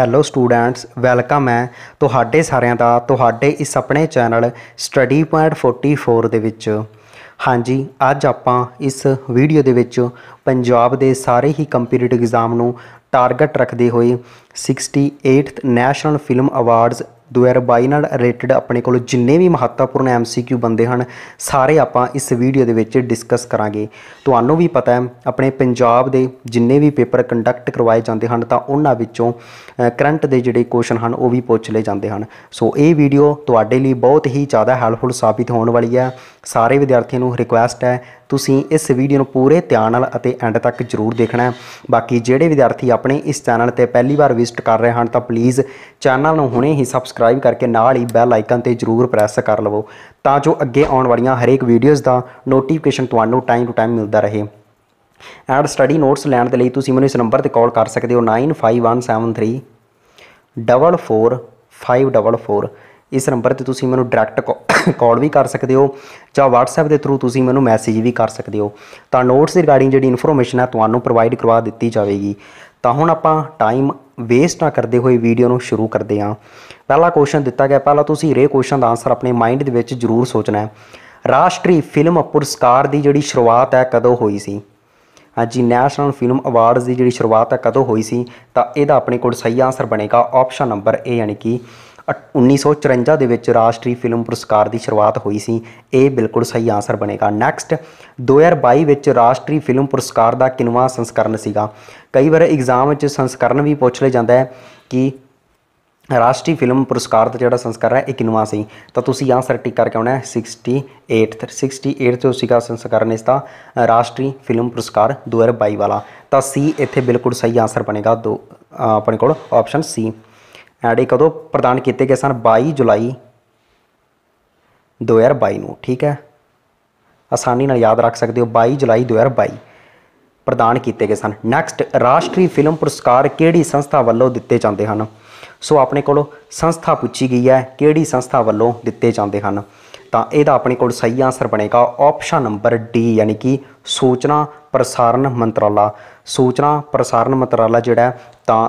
hello students welcome ਹੈ ਤੁਹਾਡੇ ਸਾਰਿਆਂ ਦਾ ਤੁਹਾਡੇ ਇਸ ਆਪਣੇ ਚੈਨਲ ਸਟੱਡੀ ਪੁਆਇੰਟ 44 ਦੇ ਵਿੱਚ ਹਾਂਜੀ ਅੱਜ ਆਪਾਂ ਇਸ ਵੀਡੀਓ ਦੇ ਵਿੱਚ ਪੰਜਾਬ ਦੇ ਸਾਰੇ ਹੀ ਕੰਪੀਟੀਟਿਵ ਐਗਜ਼ਾਮ ਨੂੰ ਟਾਰਗੇਟ ਰੱਖਦੇ ਹੋਏ 68th ਨੈਸ਼ਨਲ ਫਿਲਮ ਅਵਾਰਡਸ 2022 ਨਾਲ ਰਿਲੇਟਡ ਆਪਣੇ ਕੋਲ ਜਿੰਨੇ ਵੀ ਮਹੱਤਵਪੂਰਨ ਐਮਸੀਕਿਊ ਬੰਦੇ ਹਨ ਸਾਰੇ ਆਪਾਂ ਇਸ ਵੀਡੀਓ ਦੇ ਵਿੱਚ ਡਿਸਕਸ ਕਰਾਂਗੇ ਤੁਹਾਨੂੰ ਵੀ ਪਤਾ ਹੈ ਆਪਣੇ ਪੰਜਾਬ ਦੇ ਜਿੰਨੇ ਵੀ ਪੇਪਰ ਕੰਡਕਟ ਕਰਵਾਏ ਜਾਂਦੇ ਹਨ ਤਾਂ ਉਹਨਾਂ ਵਿੱਚੋਂ ਕਰੰਟ ਦੇ ਜਿਹੜੇ ਕੁਐਸਚਨ ਹਨ ਉਹ ਵੀ ਪੁੱਛ ਲਏ ਜਾਂਦੇ ਹਨ ਸੋ ਇਹ ਵੀਡੀਓ ਤੁਹਾਡੇ ਲਈ ਬਹੁਤ ਹੀ ਜ਼ਿਆਦਾ ਹੈਲਪਫੁਲ ਸਾਬਿਤ ਹੋਣ ਵਾਲੀ ਹੈ ਸਾਰੇ ਵਿਦਿਆਰਥੀਆਂ ਨੂੰ ਰਿਕੁਐਸਟ ਹੈ ਤੁਸੀਂ ਇਸ ਵੀਡੀਓ ਨੂੰ ਪੂਰੇ ਧਿਆਨ ਨਾਲ ਅਤੇ ਐਂਡ ਤੱਕ ਜ਼ਰੂਰ ਦੇਖਣਾ ਹੈ ਬਾਕੀ ਜਿਹੜੇ ਵਿਦਿਆਰਥੀ ਆਪਣੇ ਇਸ ਚੈਨਲ ਤੇ ਪਹਿਲੀ ਵਾਰ ਵਿਜ਼ਿਟ ਕਰ ਰਹੇ ਹਨ ਤਾਂ ਪਲੀਜ਼ ਚੈਨਲ ਨੂੰ ਹੁਣੇ ਹੀ ਸਬਸਕ੍ਰਾਈਬ ਕਰਕੇ ਨਾਲ ਹੀ ਬੈਲ ਆਈਕਨ ਤੇ ਜ਼ਰੂਰ ਪ੍ਰੈਸ ਕਰ ਲਵੋ ਤਾਂ ਜੋ ਅੱਗੇ ਆਉਣ ਵਾਲੀਆਂ ਹਰੇਕ ਵੀਡੀਓਜ਼ ਦਾ ਨੋਟੀਫਿਕੇਸ਼ਨ ਤੁਹਾਨੂੰ ਟਾਈਮ ਟੂ ਟਾਈਮ ਮਿਲਦਾ ਰਹੇ ਐਂਡ ਸਟੱਡੀ ਨੋਟਸ ਲੈਣ ਦੇ ਲਈ ਤੁਸੀਂ ਮੈਨੂੰ ਇਸ ਨੰਬਰ ਤੇ ਕਾਲ ਕਰ ਸਕਦੇ ਹੋ 95173444 544 ਇਸ ਨੰਬਰ ਤੇ ਤੁਸੀਂ ਮੈਨੂੰ ਡਾਇਰੈਕਟ ਕਾਲ ਵੀ ਕਰ ਸਕਦੇ ਹੋ ਜਾਂ WhatsApp ਦੇ ਥਰੂ ਤੁਸੀਂ ਮੈਨੂੰ ਮੈਸੇਜ ਵੀ ਕਰ ਸਕਦੇ ਹੋ ਤਾਂ ਨੋਟਸ ਦੇ ਰਿਗਾਰਡਿੰਗ ਜਿਹੜੀ ਇਨਫੋਰਮੇਸ਼ਨ ਹੈ ਤੁਹਾਨੂੰ ਪ੍ਰੋਵਾਈਡ ਕਰਵਾ ਦਿੱਤੀ ਜਾਵੇਗੀ ਤਾਂ ਹੁਣ ਆਪਾਂ ਟਾਈਮ ਵੇਸਟ ਨਾ ਕਰਦੇ ਹੋਏ ਵੀਡੀਓ ਨੂੰ ਸ਼ੁਰੂ ਕਰਦੇ ਹਾਂ ਪਹਿਲਾ ਕੁਐਸਚਨ ਦਿੱਤਾ ਗਿਆ ਪਹਿਲਾਂ ਤੁਸੀਂ ਰੇ ਕੁਐਸਚਨ ਦਾ ਆਨਸਰ ਆਪਣੇ ਮਾਈਂਡ ਦੇ ਵਿੱਚ ਜ਼ਰੂਰ ਸੋਚਣਾ ਹੈ ਰਾਸ਼ਟਰੀ ਫਿਲਮ ਪੁਰਸਕਾਰ ਦੀ ਜਿਹੜੀ ਸ਼ੁਰੂਆਤ ਹੈ ਕਦੋਂ ਹੋਈ ਸੀ ਹਾਂਜੀ ਨੈਸ਼ਨਲ ਫਿਲਮ ਅਵਾਰਡਸ ਦੀ ਜਿਹੜੀ ਸ਼ੁਰੂਆਤ ਹੈ ਕਦੋਂ ਹੋਈ ਸੀ ਤਾਂ ਇਹਦਾ ਆਪਣੇ ਕੋਲ ਸਹੀ ਆਨਸਰ ਬਣੇਗਾ ਆਪਸ਼ਨ ਨੰਬਰ A ਯਾਨੀ ਕਿ 1954 ਦੇ ਵਿੱਚ ਰਾਸ਼ਟਰੀ ਫਿਲਮ ਪੁਰਸਕਾਰ ਦੀ ਸ਼ੁਰੂਆਤ ਹੋਈ ਸੀ ਇਹ ਬਿਲਕੁਲ ਸਹੀ ਆਨਸਰ ਬਣੇਗਾ ਨੈਕਸਟ 2022 ਵਿੱਚ ਰਾਸ਼ਟਰੀ ਫਿਲਮ ਪੁਰਸਕਾਰ ਦਾ ਕਿਨਵਾ ਸੰਸਕਰਨ ਸੀਗਾ ਕਈ ਵਾਰ ਐਗਜ਼ਾਮ ਵਿੱਚ ਸੰਸਕਰਨ ਵੀ ਪੁੱਛ ਲਿਆ ਜਾਂਦਾ ਹੈ ਕਿ ਰਾਸ਼ਟਰੀ ਫਿਲਮ ਪੁਰਸਕਾਰ ਦਾ ਜਿਹੜਾ ਸੰਸਕਰਨ ਹੈ ਇਹ ਕਿਨਵਾ ਸੀ ਤਾਂ ਤੁਸੀਂ ਆਨਸਰ ਟਿਕ ਕਰਕੇ ਆਉਣਾ ਹੈ 68th 68th ਤੋਂ ਸੀਗਾ ਸੰਸਕਰਨ ਇਸ ਦਾ ਰਾਸ਼ਟਰੀ ਫਿਲਮ ਪੁਰਸਕਾਰ 2022 ਵਾਲਾ ਤਾਂ ਸੀ ਇੱਥੇ ਬਿਲਕੁਲ ਸਹੀ ਆਨਸਰ ਬਣੇਗਾ ਦੋ ਆਪਣੇ ਕੋਲ ਆਪਸ਼ਨ ਸੀ ਐਡੇ ਕਦੋਂ ਪ੍ਰਦਾਨ ਕੀਤੇ ਗਏ ਸਨ 22 ਜੁਲਾਈ 2022 ਨੂੰ ਠੀਕ ਹੈ ਆਸਾਨੀ ਨਾਲ ਯਾਦ ਰੱਖ ਸਕਦੇ ਹੋ 22 ਜੁਲਾਈ 2022 ਪ੍ਰਦਾਨ ਕੀਤੇ ਗਏ ਸਨ ਨੈਕਸਟ ਰਾਸ਼ਟਰੀ ਫਿਲਮ ਪੁਰਸਕਾਰ ਕਿਹੜੀ ਸੰਸਥਾ ਵੱਲੋਂ ਦਿੱਤੇ ਜਾਂਦੇ ਹਨ ਸੋ ਆਪਣੇ ਕੋਲ ਸੰਸਥਾ ਪੁੱਛੀ ਗਈ ਹੈ ਕਿਹੜੀ ਸੰਸਥਾ ਵੱਲੋਂ ਦਿੱਤੇ ਜਾਂਦੇ ਹਨ ਤਾਂ ਇਹਦਾ ਆਪਣੇ ਕੋਲ ਸਹੀ ਆਨਸਰ ਬਣੇਗਾ ਆਪਸ਼ਨ ਨੰਬਰ ਡੀ ਯਾਨੀ ਕਿ ਸੂਚਨਾ ਪ੍ਰਸਾਰਣ ਮੰਤਰਾਲਾ ਸੂਚਨਾ ਪ੍ਰਸਾਰਣ ਮੰਤਰਾਲਾ ਜਿਹੜਾ ਤਾਂ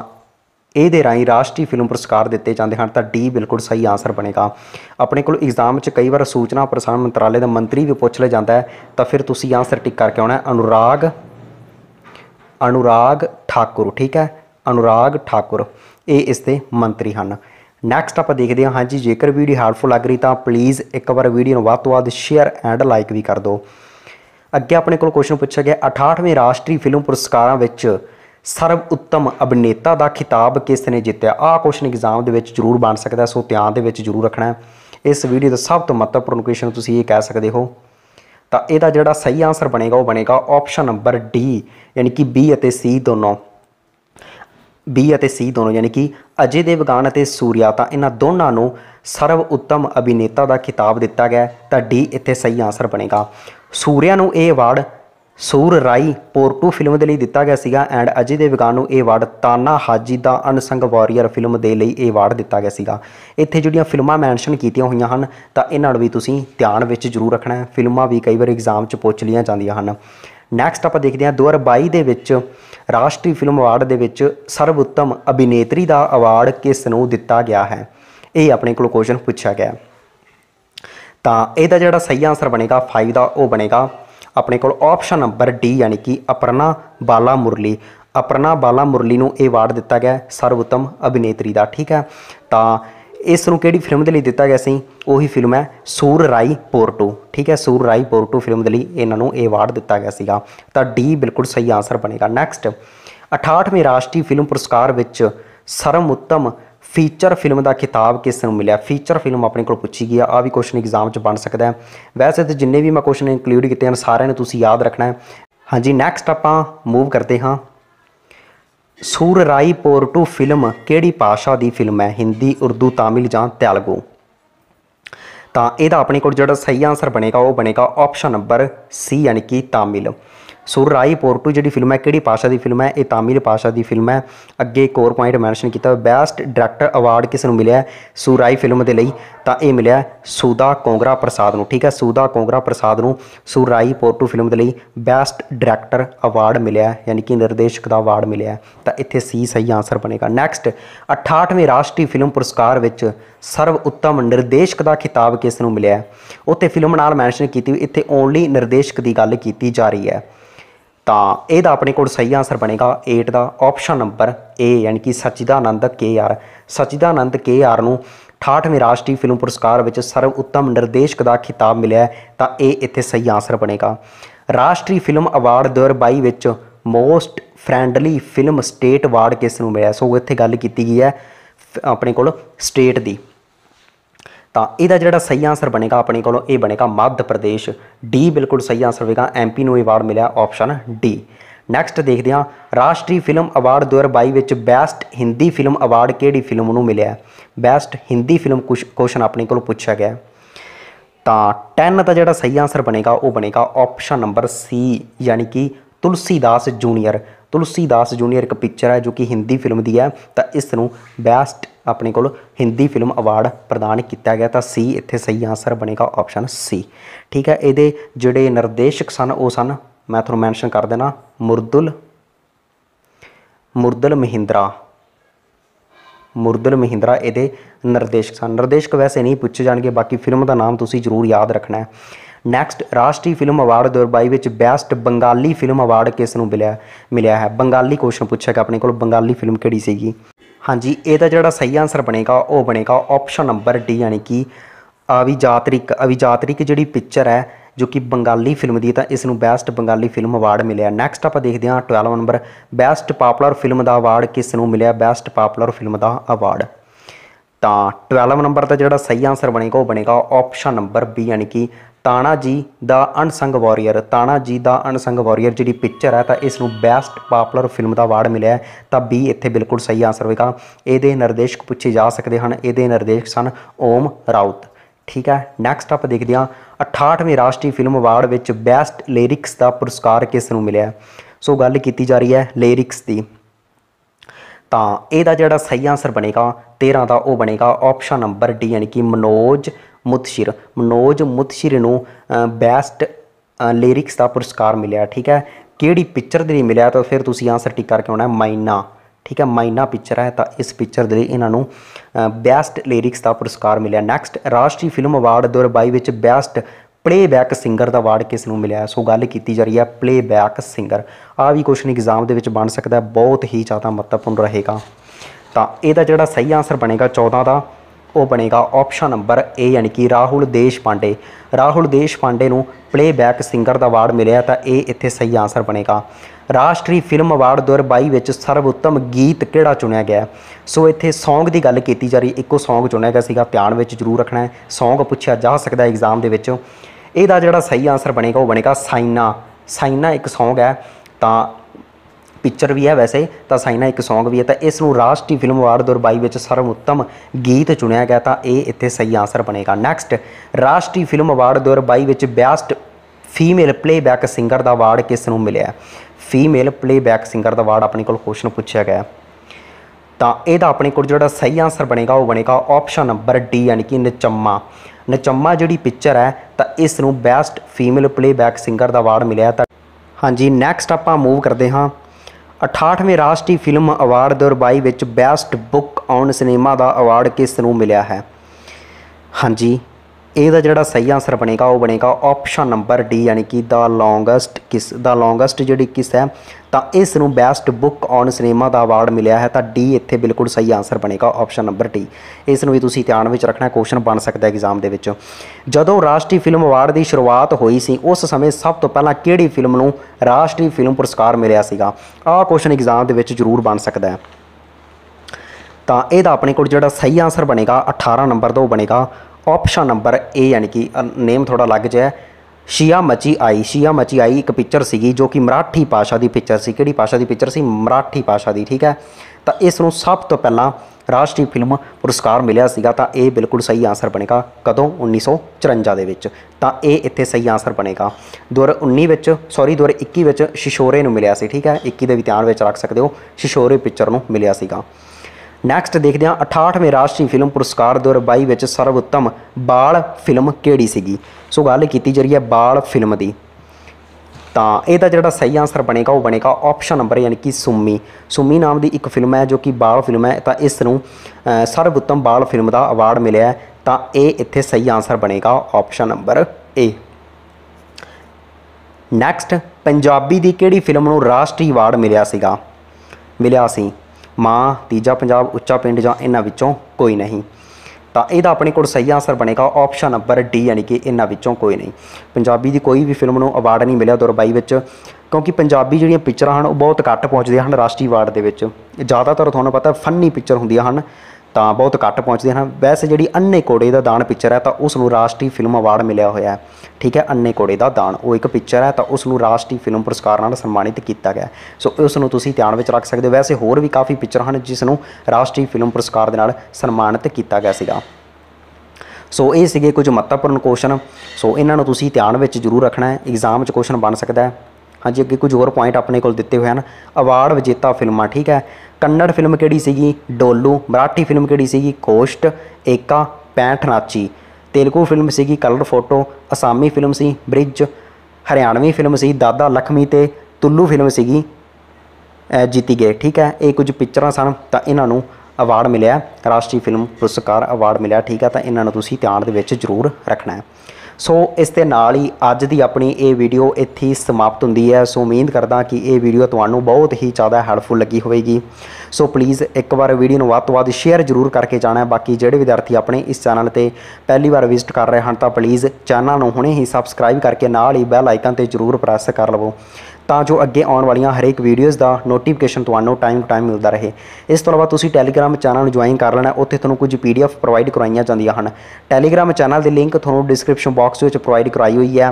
ਇਹਦੇ ਰਾਈ ਰਾਸ਼ਟਰੀ ਫਿਲਮ ਪੁਰਸਕਾਰ ਦਿੱਤੇ ਜਾਂਦੇ ਹਨ ਤਾਂ ਡੀ ਬਿਲਕੁਲ ਸਹੀ ਆਨਸਰ ਬਣੇਗਾ ਆਪਣੇ ਕੋਲ ਐਗਜ਼ਾਮ 'ਚ ਕਈ ਵਾਰ ਸੂਚਨਾ ਪ੍ਰਸਾਰਣ ਮੰਤਰਾਲੇ ਦਾ ਮੰਤਰੀ ਵੀ ਪੁੱਛ ਲਿਆ ਜਾਂਦਾ ਹੈ ਤਾਂ ਫਿਰ ਤੁਸੀਂ ਆਨਸਰ ਟਿਕ ਕਰਕੇ ਆਉਣਾ ਹੈ ਅਨੁਰਾਗ ਅਨੁਰਾਗ ਠਾਕੁਰ ਠੀਕ ਹੈ ਅਨੁਰਾਗ ਠਾਕੁਰ ਇਹ ਇਸ ਦੇ ਮੰਤਰੀ ਹਨ ਨੈਕਸਟ ਆਪਾਂ ਦੇਖਦੇ ਹਾਂ ਹਾਂਜੀ ਜੇਕਰ ਵੀਡੀਓ ਹੈਲਪਫੁਲ ਲੱਗ ਰਹੀ ਤਾਂ ਪਲੀਜ਼ ਇੱਕ ਵਾਰ ਵੀਡੀਓ ਨੂੰ ਵੱਧ ਤੋਂ ਵੱਧ ਸ਼ੇਅਰ ਐਂਡ ਲਾਈਕ ਵੀ ਕਰ ਦਿਓ ਅੱਗੇ ਆਪਣੇ ਕੋਲ ਕੁਐਸਚਨ ਪੁੱਛਿਆ ਗਿਆ 68ਵੇਂ ਰਾਸ਼ਟਰੀ ਫਿਲਮ ਪੁਰਸਕਾਰਾਂ ਵਿੱਚ ਸਰਵ ਉੱਤਮ ਅਭਿਨੇਤਾ ਦਾ ਖਿਤਾਬ ਕਿਸ ਨੇ ਜਿੱਤਿਆ ਆਹ ਕੁਐਸਚਨ ਐਗਜ਼ਾਮ ਦੇ ਵਿੱਚ ਜ਼ਰੂਰ ਬਣ ਸਕਦਾ ਸੋ ਧਿਆਨ ਦੇ ਵਿੱਚ ਜ਼ਰੂਰ ਰੱਖਣਾ ਇਸ ਵੀਡੀਓ ਦਾ ਸਭ ਤੋਂ ਮਹੱਤਵਪੂਰਨ ਕੁਐਸਚਨ ਤੁਸੀਂ ਇਹ ਕਹਿ ਸਕਦੇ ਹੋ ਤਾਂ ਇਹਦਾ ਜਿਹੜਾ ਸਹੀ ਆਨਸਰ ਬਣੇਗਾ ਉਹ ਬਣੇਗਾ ਆਪਸ਼ਨ ਨੰਬਰ ਡੀ ਯਾਨੀ ਕਿ ਬੀ ਅਤੇ ਸੀ ਦੋਨੋਂ ਬੀ ਅਤੇ ਸੀ ਦੋਨੋਂ ਯਾਨੀ ਕਿ ਅਜੇ ਦੇਵਗਨ ਅਤੇ ਸੂਰਿਆ ਤਾਂ ਇਹਨਾਂ ਦੋਨਾਂ ਨੂੰ ਸਰਵ ਉੱਤਮ ਅਭਿਨੇਤਾ ਦਾ ਖਿਤਾਬ ਦਿੱਤਾ ਗਿਆ ਤਾਂ ਡੀ ਇੱਥੇ ਸਹੀ ਆਨਸਰ ਬਣੇਗਾ ਸੂਰਿਆ ਨੂੰ ਇਹ ਅਵਾਰਡ ਸੂਰ ਰਾਈ ਪੋਰਟੂ ਫਿਲਮ ਦੇ ਲਈ ਦਿੱਤਾ ਗਿਆ ਸੀਗਾ ਐਂਡ ਅਜੀ ਦੇ ਵਿਗਾਨ ਨੂੰ ਇਹ ਅਵਾਰਡ ਤਾਨਾ ਹਾਜੀ ਦਾ ਅਨਸੰਗ ਵਾਰੀਅਰ ਫਿਲਮ ਦੇ ਲਈ ਇਹ ਅਵਾਰਡ ਦਿੱਤਾ ਗਿਆ ਸੀਗਾ ਇੱਥੇ ਜਿਹੜੀਆਂ ਫਿਲਮਾਂ ਮੈਂਸ਼ਨ ਕੀਤੀਆਂ ਹੋਈਆਂ ਹਨ ਤਾਂ ਇਹਨਾਂ ਨੂੰ ਵੀ ਤੁਸੀਂ ਧਿਆਨ ਵਿੱਚ ਜ਼ਰੂਰ ਰੱਖਣਾ ਹੈ ਫਿਲਮਾਂ ਵੀ ਕਈ ਵਾਰ ਐਗਜ਼ਾਮ 'ਚ ਪੁੱਛ ਲੀਆਂ ਜਾਂਦੀਆਂ ਹਨ ਨੈਕਸਟ ਆਪਾਂ ਦੇਖਦੇ ਹਾਂ 2022 ਦੇ ਵਿੱਚ ਰਾਸ਼ਟਰੀ ਫਿਲਮ ਅਵਾਰਡ ਦੇ ਵਿੱਚ ਸਰਵਉੱਤਮ ਅਭਿਨੇਤਰੀ ਦਾ ਅਵਾਰਡ ਕਿਸ ਨੂੰ ਦਿੱਤਾ ਗਿਆ ਹੈ ਇਹ ਆਪਣੇ ਕੋਲ ਕੁਐਸਚਨ ਪੁੱਛਿਆ ਗਿਆ ਤਾਂ ਇਹਦਾ ਜਿਹੜਾ ਸਹੀ ਆਨਸਰ ਬਣੇਗਾ 5 ਦਾ ਉਹ ਬਣੇਗਾ ਆਪਣੇ ਕੋਲ ਆਪਸ਼ਨ ਨੰਬਰ ਡੀ ਯਾਨੀ ਕਿ ਅਪਰਨਾ ਬਾਲਾ ਮੁਰਲੀ ਅਪਰਨਾ ਬਾਲਾ ਮੁਰਲੀ ਨੂੰ ਇਹ ਅਵਾਰਡ ਦਿੱਤਾ ਗਿਆ ਸਰਵਉਤਮ ਅਭਿਨੇਤਰੀ ਦਾ ਠੀਕ ਹੈ ਤਾਂ ਇਸ ਨੂੰ ਕਿਹੜੀ ਫਿਲਮ ਦੇ ਲਈ ਦਿੱਤਾ ਗਿਆ ਸੀ ਉਹੀ ਫਿਲਮ ਹੈ ਸੂਰ ਰਾਈ ਪੋਰਟੂ ਠੀਕ ਹੈ ਸੂਰ ਰਾਈ ਪੋਰਟੂ ਫਿਲਮ ਦੇ ਲਈ ਇਹਨਾਂ ਨੂੰ ਇਹ ਅਵਾਰਡ ਦਿੱਤਾ ਗਿਆ ਸੀਗਾ ਤਾਂ ਡੀ ਬਿਲਕੁਲ ਸਹੀ ਆਨਸਰ ਬਣੇਗਾ ਨੈਕਸਟ 68ਵੇਂ ਰਾਸ਼ਟਰੀ ਫਿਲਮ ਪੁਰਸਕਾਰ ਵਿੱਚ ਸਰਵਉਤਮ ਫੀਚਰ ਫਿਲਮ ਦਾ ਖਿਤਾਬ ਕਿਸ ਨੂੰ ਮਿਲਿਆ ਫੀਚਰ ਫਿਲਮ ਆਪਣੇ ਕੋਲ ਪੁੱਛੀ ਗਈ ਆ ਆ ਵੀ ਕੁਐਸਚਨ ਐਗਜ਼ਾਮ 'ਚ ਬਣ ਸਕਦਾ ਹੈ ਵੈਸੇ ਤੇ ਜਿੰਨੇ ਵੀ ਮੈਂ ਕੁਐਸਚਨ ਇਨਕਲੂਡ ਕੀਤੇ ਹਨ ਸਾਰਿਆਂ ਨੂੰ ਤੁਸੀਂ ਯਾਦ ਰੱਖਣਾ ਹੈ ਹਾਂਜੀ ਨੈਕਸਟ ਆਪਾਂ ਮੂਵ ਕਰਦੇ ਹਾਂ ਰਾਈ ਪੋਰਟੂ ਫਿਲਮ ਕਿਹੜੀ ਭਾਸ਼ਾ ਦੀ ਫਿਲਮ ਹੈ ਹਿੰਦੀ ਉਰਦੂ ਤਾਮਿਲ ਜਾਂ ਤੇਲਗੂ ਤਾਂ ਇਹਦਾ ਆਪਣੇ ਕੋਲ ਜਿਹੜਾ ਸਹੀ ਆਨਸਰ ਬਣੇਗਾ ਉਹ ਬਣੇਗਾ ਆਪਸ਼ਨ ਨੰਬਰ ਸੀ ਯਾਨੀ ਕਿ ਤਾਮਿਲ ਸੁਰਾਈ ਪੋਰਟੂ ਜਿਹੜੀ ਫਿਲਮ ਹੈ ਕਿਹੜੀ ਪਾਸ਼ਾ ਦੀ ਫਿਲਮ ਹੈ ਇਹ ਤਾਮਿਲ ਪਾਸ਼ਾ ਦੀ ਫਿਲਮ ਹੈ ਅੱਗੇ ਇੱਕ ਹੋਰ ਪੁਆਇੰਟ ਮੈਂਸ਼ਨ ਕੀਤਾ ਬੈਸਟ ਡਾਇਰੈਕਟਰ ਅਵਾਰਡ ਕਿਸ ਨੂੰ ਮਿਲਿਆ ਸੁਰਾਈ ਫਿਲਮ ਦੇ ਲਈ ਤਾਂ ਇਹ ਮਿਲਿਆ ਸੂਦਾ ਕੋਂਗਰਾ ਪ੍ਰਸਾਦ ਨੂੰ ਠੀਕ ਹੈ ਸੂਦਾ ਕੋਂਗਰਾ ਪ੍ਰਸਾਦ ਨੂੰ ਸੁਰਾਈ ਪੋਰਟੂ ਫਿਲਮ ਦੇ ਲਈ ਬੈਸਟ ਡਾਇਰੈਕਟਰ ਅਵਾਰਡ ਮਿਲਿਆ ਯਾਨੀ ਕਿ ਨਿਰਦੇਸ਼ਕ ਦਾ ਅਵਾਰਡ ਮਿਲਿਆ ਤਾਂ ਇੱਥੇ ਸੀ ਸਹੀ ਆਨਸਰ ਬਣੇਗਾ ਨੈਕਸਟ 68ਵੇਂ ਰਾਸ਼ਟਰੀ ਫਿਲਮ ਪੁਰਸਕਾਰ ਵਿੱਚ ਸਰਵ ਉੱਤਮ ਨਿਰਦੇਸ਼ਕ ਦਾ ਖਿਤਾਬ ਕਿਸ ਨੂੰ ਮਿਲਿਆ ਉੱਥੇ ਫਿਲਮ ਨਾਲ ਮੈਂਸ਼ਨ ਕੀਤੀ ਇੱਥੇ ਓਨਲੀ ਨਿਰਦੇਸ਼ਕ ਦੀ ਗੱਲ ਕੀਤੀ ਜਾ ਰਹੀ ਹੈ ਤਾਂ ਇਹਦਾ ਆਪਣੇ ਕੋਲ ਸਹੀ ਆਨਸਰ ਬਣੇਗਾ 8 ਦਾ ਆਪਸ਼ਨ ਨੰਬਰ A ਯਾਨੀ ਕਿ ਸਚਿਦਾਨੰਦ ਕੇਆਰ ਸਚਿਦਾਨੰਦ ਕੇਆਰ ਨੂੰ 68ਵੇਂ ਰਾਸ਼ਟਰੀ ਫਿਲਮ ਪੁਰਸਕਾਰ ਵਿੱਚ ਸਰਵ ਉੱਤਮ ਨਿਰਦੇਸ਼ਕ ਦਾ ਖਿਤਾਬ ਮਿਲਿਆ ਤਾਂ ਇਹ ਇੱਥੇ ਸਹੀ ਆਨਸਰ ਬਣੇਗਾ ਰਾਸ਼ਟਰੀ ਫਿਲਮ ਅਵਾਰਡ 2022 ਵਿੱਚ most friendly film state award ਕਿਸ ਨੂੰ ਮਿਲਿਆ ਸੋ ਇੱਥੇ ਗੱਲ ਕੀਤੀ ਗਈ ਹੈ ਆਪਣੇ ਕੋਲ ਸਟੇਟ ਦੀ ਤਾਂ ਇਹਦਾ ਜਿਹੜਾ ਸਹੀ ਆਨਸਰ ਬਣੇਗਾ ਆਪਣੇ ਕੋਲੋਂ ਇਹ ਬਣੇਗਾ ਮੱਧ ਪ੍ਰਦੇਸ਼ ਡੀ ਬਿਲਕੁਲ ਸਹੀ ਆਨਸਰ ਹੋਵੇਗਾ ਐਮਪੀ ਨੂੰ ਅਵਾਰਡ ਮਿਲਿਆ ਆਪਸ਼ਨ ਡੀ ਨੈਕਸਟ ਦੇਖਦੇ ਹਾਂ ਰਾਸ਼ਟਰੀ ਫਿਲਮ ਅਵਾਰਡ 2022 ਵਿੱਚ ਬੈਸਟ ਹਿੰਦੀ ਫਿਲਮ ਅਵਾਰਡ ਕਿਹੜੀ ਫਿਲਮ ਨੂੰ ਮਿਲਿਆ ਬੈਸਟ ਹਿੰਦੀ ਫਿਲਮ ਕੁਐਸਚਨ ਆਪਣੇ ਕੋਲ ਪੁੱਛਿਆ ਗਿਆ ਤਾਂ 10 ਦਾ ਜਿਹੜਾ ਸਹੀ ਆਨਸਰ ਬਣੇਗਾ ਉਹ ਬਣੇਗਾ ਆਪਸ਼ਨ ਨੰਬਰ ਸੀ ਯਾਨੀ ਕਿ ਤੁਲਸੀਦਾਸ ਜੂਨੀਅਰ ਤੁਲਸੀਦਾਸ ਜੂਨੀਅਰ ਇੱਕ ਪਿਕਚਰ ਹੈ ਜੋ ਕਿ ਹਿੰਦੀ ਫਿਲਮ ਦੀ ਹੈ ਤਾਂ ਇਸ ਨੂੰ ਬੈਸਟ ਆਪਣੇ ਕੋਲ ਹਿੰਦੀ ਫਿਲਮ ਅਵਾਰਡ ਪ੍ਰਦਾਨ ਕੀਤਾ ਗਿਆ ਤਾਂ ਸੀ ਇੱਥੇ ਸਹੀ ਆਨਸਰ ਬਣੇਗਾ ਆਪਸ਼ਨ ਸੀ ਠੀਕ ਹੈ ਇਹਦੇ ਜਿਹੜੇ ਨਿਰਦੇਸ਼ਕ ਸਨ ਉਹ ਸਨ ਮੈਂ ਤੁਹਾਨੂੰ ਮੈਂਸ਼ਨ ਕਰ ਦੇਣਾ ਮੁਰਦੁਲ ਮੁਰਦਲ ਮਹਿੰਦਰਾ ਮੁਰਦਲ ਮਹਿੰਦਰਾ ਇਹਦੇ ਨਿਰਦੇਸ਼ਕ ਸਨ ਨਿਰਦੇਸ਼ਕ ਵੈਸੇ ਨਹੀਂ ਪੁੱਛੇ ਜਾਣਗੇ ਬਾਕੀ ਫਿਲਮ ਦਾ ਨਾਮ ਤੁਸੀਂ ਜ਼ਰੂਰ ਯਾਦ ਰੱਖਣਾ ਹੈ ਨੈਕਸਟ ਰਾਸ਼ਟਰੀ ਫਿਲਮ ਅਵਾਰਡ ਦੁਬਈ ਵਿੱਚ ਬੈਸਟ ਬੰਗਾਲੀ ਫਿਲਮ ਅਵਾਰਡ ਕਿਸ ਨੂੰ ਮਿਲਿਆ ਮਿਲਿਆ ਹੈ ਬੰਗਾਲੀ ਕੁਐਸਚਨ ਪੁੱਛਿਆ ਕਿ ਆਪਣੇ ਕੋਲ ਬੰਗਾਲੀ ਫਿਲਮ ਕਿਹੜੀ ਸੀਗੀ ਹਾਂਜੀ ਇਹਦਾ ਜਿਹੜਾ ਸਹੀ ਆਨਸਰ ਬਣੇਗਾ ਉਹ ਬਣੇਗਾ ਆਪਸ਼ਨ ਨੰਬਰ ਡੀ ਯਾਨੀ ਕਿ ਅਵਿਜਾਤਰਿਕ ਅਵਿਜਾਤਰਿਕ ਜਿਹੜੀ ਪਿਕਚਰ ਹੈ ਜੋ ਕਿ ਬੰਗਾਲੀ ਫਿਲਮ ਦੀ ਤਾਂ ਇਸ ਨੂੰ ਬੈਸਟ ਬੰਗਾਲੀ ਫਿਲਮ ਅਵਾਰਡ ਮਿਲਿਆ ਨੈਕਸਟ ਆਪਾਂ ਦੇਖਦੇ ਹਾਂ 12 ਨੰਬਰ ਬੈਸਟ ਪਪੂਲਰ ਫਿਲਮ ਦਾ ਅਵਾਰਡ ਕਿਸ ਨੂੰ ਮਿਲਿਆ ਬੈਸਟ ਪਪੂਲਰ ਫਿਲਮ ਦਾ ਅਵਾਰਡ ਤਾਂ 12 ਨੰਬਰ ਦਾ ਜਿਹੜਾ ਸਹੀ ਆਨਸਰ ਬਣੇਗਾ ਉਹ ਬਣੇਗਾ ਆਪਸ਼ਨ ਨੰਬਰ ਬੀ ਯਾਨੀ ਕਿ ਤਾਣਾ ਜੀ ਦਾ ਅਨਸੰਗ ਵਾਰੀਅਰ ਤਾਣਾ ਜੀ ਦਾ ਅਨਸੰਗ ਵਾਰੀਅਰ ਜਿਹੜੀ ਪਿਕਚਰ ਹੈ ਤਾਂ ਇਸ ਨੂੰ ਬੈਸਟ ਪਪੂਲਰ ਫਿਲਮ ਦਾ ਅਵਾਰਡ ਮਿਲਿਆ ਤਾਂ ਬੀ ਇੱਥੇ ਬਿਲਕੁਲ ਸਹੀ ਆਨਸਰ ਹੋਵੇਗਾ ਇਹਦੇ ਨਿਰਦੇਸ਼ਕ ਪੁੱਛੇ ਜਾ ਸਕਦੇ ਹਨ ਇਹਦੇ ਨਿਰਦੇਸ਼ਕ ਸਨ ਓਮ ਰਾਉਤ ਠੀਕ ਹੈ ਨੈਕਸਟ ਆਪਾਂ ਦੇਖਦੇ ਹਾਂ 68ਵੇਂ ਰਾਸ਼ਟਰੀ ਫਿਲਮ ਅਵਾਰਡ ਵਿੱਚ ਬੈਸਟ ਲਿਰਿਕਸ ਦਾ ਪੁਰਸਕਾਰ ਕਿਸ ਨੂੰ ਮਿਲਿਆ ਸੋ ਗੱਲ ਕੀਤੀ ਜਾ ਰਹੀ ਹੈ ਲਿਰਿਕਸ ਦੀ ਤਾਂ ਇਹਦਾ ਜਿਹੜਾ ਸਹੀ ਆਨਸਰ ਬਣੇਗਾ 13 ਦਾ ਉਹ ਬਣੇਗਾ ਆਪਸ਼ਨ ਨੰਬਰ ਡੀ ਯਾਨੀ ਕਿ ਮਨੋਜ ਮੁਤਸ਼ਿਰ ਮਨੋਜ ਮੁਤਸ਼ਿਰ ਨੂੰ ਬੈਸਟ ਲਿਰਿਕਸ ਦਾ ਪੁਰਸਕਾਰ ਮਿਲਿਆ ਠੀਕ ਹੈ ਕਿਹੜੀ ਪਿਕਚਰ ਦੇ ਲਈ ਮਿਲਿਆ ਤਾਂ ਫਿਰ ਤੁਸੀਂ ਆਨਸਰ ਟਿਕ ਕਰਕੇ ਆਉਣਾ ਮਾਈਨਾ ਠੀਕ ਹੈ ਮਾਈਨਾ ਪਿਕਚਰ ਹੈ ਤਾਂ ਇਸ ਪਿਕਚਰ ਦੇ ਲਈ ਇਹਨਾਂ ਨੂੰ ਬੈਸਟ ਲਿਰਿਕਸ ਦਾ ਪੁਰਸਕਾਰ ਮਿਲਿਆ ਨੈਕਸਟ ਰਾਸ਼ਟਰੀ ਫਿਲਮ ਅਵਾਰਡ 2022 ਵਿੱਚ ਬੈਸਟ ਪਲੇਬੈਕ ਸਿੰਗਰ ਦਾ ਵਾਰਡ ਕਿਸ ਨੂੰ ਮਿਲਿਆ ਸੋ ਗੱਲ ਕੀਤੀ ਜਾ ਰਹੀ ਹੈ ਪਲੇਬੈਕ ਸਿੰਗਰ ਆ ਵੀ ਕੁਐਸਚਨ ਐਗਜ਼ਾਮ ਦੇ ਵਿੱਚ ਬਣ ਸਕਦਾ ਬਹੁਤ ਹੀ ਜ਼ਿਆਦਾ ਮਹੱਤਵਪੂਰਨ ਰਹੇਗਾ ਤਾਂ ਇਹਦਾ ਜਿਹੜਾ ਸਹੀ ਆਨਸਰ ਬਣੇਗਾ 14 ਦਾ ਉਹ ਬਣੇਗਾ ਆਪਸ਼ਨ ਨੰਬਰ A ਯਾਨੀ ਕਿ ਰਾਹੁਲ ਦੇਸ਼ ਪਾਂਡੇ ਰਾਹੁਲ ਦੇਸ਼ ਪਾਂਡੇ ਨੂੰ ਪਲੇਬੈਕ ਸਿੰਗਰ ਦਾ ਅਵਾਰਡ ਮਿਲਿਆ ਤਾਂ ਇਹ ਇੱਥੇ ਸਹੀ ਆਨਸਰ ਬਣੇਗਾ ਰਾਸ਼ਟਰੀ ਫਿਲਮ ਅਵਾਰਡ 2022 ਵਿੱਚ ਸਰਵਉੱਤਮ ਗੀਤ ਕਿਹੜਾ ਚੁਣਿਆ ਗਿਆ ਸੋ ਇੱਥੇ Song ਦੀ ਗੱਲ ਕੀਤੀ ਜਾ ਰਹੀ ਇੱਕੋ Song ਚੁਣਿਆ ਗਿਆ ਸੀਗਾ ਧਿਆਨ ਵਿੱਚ ਜ਼ਰੂਰ ਰੱਖਣਾ ਹੈ Song ਪੁੱਛਿਆ ਜਾ ਸਕਦਾ ਐਗਜ਼ਾਮ ਦੇ ਵਿੱਚ ਇਹਦਾ ਜਿਹੜਾ ਸਹੀ ਆਨਸਰ ਬਣੇਗਾ ਉਹ ਬਣੇਗਾ ਸਾਈਨਾ ਸਾਈਨਾ ਇੱਕ Song ਹੈ ਤਾਂ ਪਿਕਚਰ ਵੀ ਹੈ ਵੈਸੇ ਤਾਂ ਸਾਈਨਾ ਇੱਕ Song ਵੀ ਹੈ ਤਾਂ ਇਸ ਨੂੰ ਰਾਸ਼ਟਰੀ ਫਿਲਮ ਅਵਾਰਡ ਦੁਰਬਾਈ ਵਿੱਚ ਸਰਵ ਉੱਤਮ ਗੀਤ ਚੁਣਿਆ ਗਿਆ ਤਾਂ ਇਹ ਇੱਥੇ ਸਹੀ ਆਨਸਰ ਬਣੇਗਾ ਨੈਕਸਟ ਰਾਸ਼ਟਰੀ ਫਿਲਮ ਅਵਾਰਡ ਦੁਰਬਾਈ ਵਿੱਚ ਬੈਸਟ ਫੀਮੇਲ ਪਲੇਬੈਕ ਸਿੰਗਰ ਦਾ ਅਵਾਰਡ ਕਿਸ ਨੂੰ ਮਿਲਿਆ ਫੀਮੇਲ ਪਲੇਬੈਕ ਸਿੰਗਰ ਦਾ ਅਵਾਰਡ ਆਪਣੇ ਕੋਲ ਕੁਐਸਚਨ ਪੁੱਛਿਆ ਗਿਆ ਤਾਂ ਇਹਦਾ ਆਪਣੇ ਕੋਲ ਜਿਹੜਾ ਸਹੀ ਆਨਸਰ ਬਣੇਗਾ ਉਹ ਬਣੇਗਾ ਆਪਸ਼ਨ ਨੰਬਰ ਡੀ ਯਾਨੀ ਕਿ ਨਚਮਾ ਨਚੰਮਾ ਜਿਹੜੀ ਪਿਕਚਰ ਹੈ ਤਾਂ ਇਸ ਨੂੰ ਬੈਸਟ ਫੀਮੇਲ ਪਲੇਬੈਕ ਸਿੰਗਰ ਦਾ ਅਵਾਰਡ ਮਿਲਿਆ ਤਾਂ ਹਾਂਜੀ ਨੈਕਸਟ ਆਪਾਂ ਮੂਵ ਕਰਦੇ ਹਾਂ 68ਵੇਂ ਰਾਸ਼ਟਰੀ ਫਿਲਮ ਅਵਾਰਡ 2022 ਵਿੱਚ ਬੈਸਟ ਬੁੱਕ ਔਨ ਸਿਨੇਮਾ ਦਾ ਅਵਾਰਡ ਕਿਸ ਨੂੰ ਮਿਲਿਆ ਹੈ ਹਾਂਜੀ ਇਹਦਾ ਜਿਹੜਾ ਸਹੀ ਆਨਸਰ ਬਣੇਗਾ ਉਹ ਬਣੇਗਾ ਆਪਸ਼ਨ ਨੰਬਰ ਡੀ ਯਾਨੀ ਕਿ ਦਾ ਲੌਂਗੈਸਟ ਕਿਸ ਦਾ ਲੌਂਗੈਸਟ ਜਿਹੜੀ ਕਿਸ ਹੈ ਤਾਂ ਇਸ ਨੂੰ ਬੈਸਟ ਬੁੱਕ ਔਨ ਸਿਨੇਮਾ ਦਾ ਅਵਾਰਡ ਮਿਲਿਆ ਹੈ ਤਾਂ ਡੀ ਇੱਥੇ ਬਿਲਕੁਲ ਸਹੀ ਆਨਸਰ ਬਣੇਗਾ ਆਪਸ਼ਨ ਨੰਬਰ ਡੀ ਇਸ ਨੂੰ ਵੀ ਤੁਸੀਂ ਧਿਆਨ ਵਿੱਚ ਰੱਖਣਾ ਕੁਐਸਚਨ ਬਣ ਸਕਦਾ ਹੈ ਐਗਜ਼ਾਮ ਦੇ ਵਿੱਚ ਜਦੋਂ ਰਾਸ਼ਟਰੀ ਫਿਲਮ ਅਵਾਰਡ ਦੀ ਸ਼ੁਰੂਆਤ ਹੋਈ ਸੀ ਉਸ ਸਮੇਂ ਸਭ ਤੋਂ ਪਹਿਲਾਂ ਕਿਹੜੀ ਫਿਲਮ ਨੂੰ ਰਾਸ਼ਟਰੀ ਫਿਲਮ ਪੁਰਸਕਾਰ ਮਿਲਿਆ ਸੀਗਾ ਆਹ ਕੁਐਸਚਨ ਐਗਜ਼ਾਮ ਦੇ ਵਿੱਚ ਜ਼ਰੂਰ ਬਣ ਸਕਦਾ ਹੈ ਤਾਂ ਇਹਦਾ ਆਪਣੇ ਕੋਲ ਜਿਹੜਾ ਸਹੀ ਆਨਸਰ ਬਣੇਗਾ 18 ਨੰਬਰ ਦਾ ਉਹ ਬਣੇਗਾ ਆਪਸ਼ਨ ਨੰਬਰ ਏ ਯਾਨੀ ਕਿ ਨੇਮ ਥੋੜਾ ਲੱਗ ਜਾਇਆ ਸ਼ੀਆ ਮਚੀ ਆਈ ਸ਼ੀਆ ਮਚੀ ਆਈ ਇੱਕ ਪਿਕਚਰ ਸੀਗੀ ਜੋ ਕਿ ਮਰਾਠੀ ਭਾਸ਼ਾ ਦੀ ਪਿਕਚਰ ਸੀ ਕਿਹੜੀ ਭਾਸ਼ਾ ਦੀ ਪਿਕਚਰ ਸੀ ਮਰਾਠੀ ਭਾਸ਼ਾ ਦੀ ਠੀਕ ਹੈ ਤਾਂ ਇਸ ਨੂੰ ਸਭ ਤੋਂ ਪਹਿਲਾਂ ਰਾਸ਼ਟਰੀ ਫਿਲਮ ਪੁਰਸਕਾਰ ਮਿਲਿਆ ਸੀਗਾ ਤਾਂ ਇਹ ਬਿਲਕੁਲ ਸਹੀ ਆਨਸਰ ਬਣੇਗਾ ਕਦੋਂ 1954 ਦੇ ਵਿੱਚ ਤਾਂ ਇਹ ਇੱਥੇ ਸਹੀ ਆਨਸਰ ਬਣੇਗਾ 2019 ਵਿੱਚ ਸੌਰੀ 2021 ਵਿੱਚ ਸ਼ਿਸ਼ੋਰੇ ਨੂੰ ਮਿਲਿਆ ਸੀ ਠੀਕ ਹੈ 21 ਦੇ ਵਿਧਾਨ ਵਿੱਚ ਰੱਖ ਸਕਦੇ ਹੋ ਸ਼ਿਸ਼ੋਰੇ ਪਿਕਚਰ ਨੂੰ ਮਿਲਿਆ ਸੀਗਾ ਨੈਕਸਟ ਦੇਖਦੇ ਹਾਂ 68ਵੇਂ ਰਾਸ਼ਟਰੀ ਫਿਲਮ ਪੁਰਸਕਾਰ 2022 ਵਿੱਚ ਸਰਵਉੱਤਮ ਬਾਲ ਫਿਲਮ ਕਿਹੜੀ ਸੀਗੀ ਸੋ ਗੱਲ ਕੀਤੀ ਜਾ ਰਹੀ ਹੈ ਬਾਲ ਫਿਲਮ ਦੀ ਤਾਂ ਇਹਦਾ ਜਿਹੜਾ ਸਹੀ ਆਨਸਰ ਬਣੇਗਾ ਉਹ ਬਣੇਗਾ ਆਪਸ਼ਨ ਨੰਬਰ ਯਾਨੀ ਕਿ ਸੁਮੀ ਸੁਮੀ ਨਾਮ ਦੀ ਇੱਕ ਫਿਲਮ ਹੈ ਜੋ ਕਿ ਬਾਲ ਫਿਲਮ ਹੈ ਤਾਂ ਇਸ ਨੂੰ ਸਰਵਉੱਤਮ ਬਾਲ ਫਿਲਮ ਦਾ ਅਵਾਰਡ ਮਿਲਿਆ ਹੈ ਤਾਂ ਇਹ ਇੱਥੇ ਸਹੀ ਆਨਸਰ ਬਣੇਗਾ option number A next Punjabi ਦੀ ਕਿਹੜੀ ਫਿਲਮ ਨੂੰ ਰਾਸ਼ਟਰੀ ਅਵਾਰਡ ਮਿਲਿਆ ਸੀਗਾ ਮਿਲਿਆ ਸੀ ਮਾਂ ਤੀਜਾ ਪੰਜਾਬ ਉੱਚਾ ਪਿੰਡ ਜਾਂ ਇਹਨਾਂ ਵਿੱਚੋਂ ਕੋਈ ਨਹੀਂ ਤਾਂ ਇਹਦਾ ਆਪਣੇ ਕੋਲ ਸਹੀ ਆਨਸਰ ਬਣੇਗਾ ਆਪਸ਼ਨ ਨੰਬਰ ਡੀ ਯਾਨੀ ਕਿ ਇਹਨਾਂ ਵਿੱਚੋਂ ਕੋਈ ਨਹੀਂ ਪੰਜਾਬੀ ਦੀ ਕੋਈ ਵੀ ਫਿਲਮ ਨੂੰ ਅਵਾਰਡ ਨਹੀਂ ਮਿਲਿਆ ਦੁਰਬਾਈ ਵਿੱਚ ਕਿਉਂਕਿ ਪੰਜਾਬੀ ਜਿਹੜੀਆਂ ਪਿਕਚਰਾਂ ਹਨ ਉਹ ਬਹੁਤ ਘੱਟ ਪਹੁੰਚਦੀਆਂ ਹਨ ਰਾਸ਼ਟਰੀ ਅਵਾਰਡ ਦੇ ਵਿੱਚ ਜ਼ਿਆਦਾਤਰ ਤੁਹਾਨੂੰ ਪਤਾ ਫਨੀ ਪਿਕਚਰ ਹੁੰਦੀਆਂ ਹਨ ਤਾਂ ਬਹੁਤ ਘੱਟ ਪਹੁੰਚਦੇ ਹਨ ਵੈਸੇ ਜਿਹੜੀ ਅੰਨੇ ਕੋੜੇ ਦਾ ਦਾਨ ਪਿਕਚਰ ਹੈ ਤਾਂ ਉਸ ਨੂੰ ਰਾਸ਼ਟਰੀ ਫਿਲਮ ਅਵਾਰਡ ਮਿਲਿਆ ਹੋਇਆ ਹੈ ਠੀਕ ਹੈ ਅੰਨੇ ਕੋੜੇ ਦਾ ਦਾਨ ਉਹ ਇੱਕ ਪਿਕਚਰ ਹੈ ਤਾਂ ਉਸ ਨੂੰ ਰਾਸ਼ਟਰੀ ਫਿਲਮ ਪੁਰਸਕਾਰ ਨਾਲ ਸਨਮਾਨਿਤ ਕੀਤਾ ਗਿਆ ਸੋ ਉਸ ਨੂੰ ਤੁਸੀਂ ਧਿਆਨ ਵਿੱਚ ਰੱਖ ਸਕਦੇ ਹੋ ਵੈਸੇ ਹੋਰ ਵੀ ਕਾਫੀ ਪਿਕਚਰ ਹਨ ਜਿਸ ਨੂੰ ਰਾਸ਼ਟਰੀ ਫਿਲਮ ਪੁਰਸਕਾਰ ਦੇ ਨਾਲ ਸਨਮਾਨਿਤ ਕੀਤਾ ਗਿਆ ਸੀਗਾ ਸੋ ਇਹ ਸੀਗੇ ਕੁਝ ਮਹੱਤਵਪੂਰਨ ਕੁਐਸਚਨ ਸੋ ਇਹਨਾਂ ਨੂੰ ਤੁਸੀਂ ਧਿਆਨ ਵਿੱਚ ਜ਼ਰੂਰ ਰੱਖਣਾ ਹੈ ਐਗਜ਼ਾਮ 'ਚ ਕੁਐਸਚਨ ਬਣ ਸਕਦਾ ਹੈ ਹਾਂਜੀ ਅੱਗੇ ਕੁਝ ਹੋਰ ਪੁਆਇੰਟ ਆਪਣੇ ਕੋਲ ਦਿੱਤੇ ਹੋਏ ਹਨ ਅਵਾਰਡ ਵਿਜੇਤਾ ਫਿਲਮਾਂ ਠੀਕ ਹੈ ਕੰਨੜ ਫਿਲਮ ਕਿਹੜੀ ਸੀਗੀ ਡੋਲੂ ਮਰਾਠੀ ਫਿਲਮ ਕਿਹੜੀ ਸੀਗੀ ਕੋਸ਼ਟ ਏਕਾ 65 ਨਾਚੀ ਤੇਲਗੂ ਫਿਲਮ ਸੀਗੀ ਕਲਰ ਫੋਟੋ ਅਸਾਮੀ ਫਿਲਮ ਸੀ ਬ੍ਰਿਜ ਹਰਿਆਣਵੀ ਫਿਲਮ ਸੀ ਦਾਦਾ ਲਖਮੀ ਤੇ ਤੁੱਲੂ ਫਿਲਮ ਸੀਗੀ ਜੀਤੀ ਗਏ ਠੀਕ ਹੈ ਇਹ ਕੁਝ ਪਿਕਚਰਾਂ ਸਨ ਤਾਂ ਇਹਨਾਂ ਨੂੰ ਅਵਾਰਡ ਮਿਲਿਆ ਰਾਸ਼ਟਰੀ ਫਿਲਮ ਪੁਰਸਕਾਰ ਅਵਾਰਡ ਮਿਲਿਆ ਠੀਕ ਹੈ ਤਾਂ ਇਹਨਾਂ ਨੂੰ ਤੁਸੀਂ ਧਿਆਨ ਦੇ ਵਿੱਚ ਜ਼ਰੂਰ ਰੱਖਣਾ ਹੈ ਸੋ ਇਸ ਦੇ ਨਾਲ ਹੀ ਅੱਜ ਦੀ ਆਪਣੀ ਇਹ ਵੀਡੀਓ ਇੱਥੇ ਸਮਾਪਤ ਹੁੰਦੀ ਹੈ ਸੋ ਉਮੀਦ ਕਰਦਾ ਕਿ ਇਹ ਵੀਡੀਓ ਤੁਹਾਨੂੰ ਬਹੁਤ ਹੀ ਜ਼ਿਆਦਾ ਹੈਲਪਫੁਲ ਲੱਗੀ ਹੋਵੇਗੀ ਸੋ ਪਲੀਜ਼ ਇੱਕ ਵਾਰ ਵੀਡੀਓ ਨੂੰ ਵੱਧ ਤੋਂ ਵੱਧ ਸ਼ੇਅਰ ਜ਼ਰੂਰ ਕਰਕੇ ਜਾਣਾ ਬਾਕੀ ਜਿਹੜੇ ਵਿਦਿਆਰਥੀ ਆਪਣੇ ਇਸ ਚੈਨਲ ਤੇ ਪਹਿਲੀ ਵਾਰ ਵਿਜ਼ਿਟ ਕਰ ਰਹੇ ਹਨ ਤਾਂ ਪਲੀਜ਼ ਚੈਨਲ ਨੂੰ ਹੁਣੇ ਹੀ ਸਬਸਕ੍ਰਾਈਬ ਕਰਕੇ ਨਾਲ ਹੀ ਬੈਲ ਆਈਕਨ ਤੇ ਜ਼ਰੂਰ ਪ੍ਰੈਸ ਕਰ ਲਵੋ ਤਾਂ ਜੋ ਅੱਗੇ ਆਉਣ ਵਾਲੀਆਂ ਹਰੇਕ ਵੀਡੀਓਜ਼ ਦਾ ਨੋਟੀਫਿਕੇਸ਼ਨ ਤੁਹਾਨੂੰ ਟਾਈਮ ਟੂ ਟਾਈਮ ਮਿਲਦਾ ਰਹੇ ਇਸ ਤੋਂ ਇਲਾਵਾ ਤੁਸੀਂ ਟੈਲੀਗ੍ਰਾਮ ਚੈਨਲ ਨੂੰ ਜੁਆਇਨ ਕਰ ਲੈਣਾ ਉੱਥੇ ਤੁਹਾਨੂੰ ਕੁਝ ਪੀਡੀਐਫ ਪ੍ਰੋਵਾਈਡ ਕਰਾਈਆਂ ਜਾਂਦੀਆਂ ਹਨ ਟੈਲੀਗ੍ਰਾਮ ਚੈਨਲ ਦੀ ਲਿੰਕ ਤੁਹਾਨੂੰ ਡਿਸਕ੍ਰਿਪਸ਼ਨ ਬਾਕਸ ਵਿੱਚ ਪ੍ਰੋਵਾਈਡ ਕਰਾਈ ਹੋਈ ਹੈ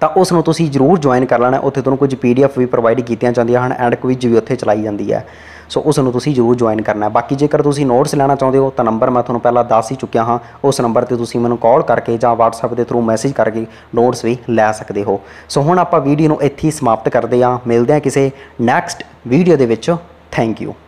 ਤਾਂ ਉਸ ਨੂੰ ਤੁਸੀਂ ਜ਼ਰੂਰ ਜੁਆਇਨ ਕਰ ਲੈਣਾ ਉੱਥੇ ਤੁਹਾਨੂੰ ਕੁਝ ਪੀਡੀਐਫ ਵੀ ਪ੍ਰੋਵਾਈਡ ਕੀਤੀਆਂ ਜਾਂਦੀਆਂ ਹਨ ਐਂਡ ਕੁਇਜ਼ ਵੀ ਉੱਥੇ ਚਲਾਈ ਜਾਂਦੀ ਹੈ ਸੋ ਉਸ ਨੂੰ ਤੁਸੀਂ ਜ਼ਰੂਰ ਜੁਆਇਨ ਕਰਨਾ ਹੈ ਬਾਕੀ ਜੇਕਰ ਤੁਸੀਂ ਨੋਟਸ ਲੈਣਾ ਚਾਹੁੰਦੇ ਹੋ ਤਾਂ ਨੰਬਰ ਮੈਂ ਤੁਹਾਨੂੰ ਪਹਿਲਾਂ ਦੱਸ ਹੀ ਚੁੱਕਿਆ ਹਾਂ ਉਸ ਨੰਬਰ ਤੇ ਤੁਸੀਂ ਮੈਨੂੰ ਕਾਲ ਕਰਕੇ ਜਾਂ WhatsApp ਦੇ ਥਰੂ ਮੈਸੇਜ ਕਰਕੇ ਨੋਟਸ ਵੀ ਲੈ ਸਕਦੇ ਹੋ ਸੋ ਹੁਣ ਆਪਾਂ ਵੀਡੀਓ ਨੂੰ ਇੱਥੇ ਹੀ ਸਮਾਪਤ ਕਰਦੇ ਹਾਂ ਮਿਲਦੇ ਹਾਂ ਕਿਸੇ ਨੈਕਸਟ ਵੀਡੀਓ ਦੇ ਵਿੱਚ ਥੈਂਕ ਯੂ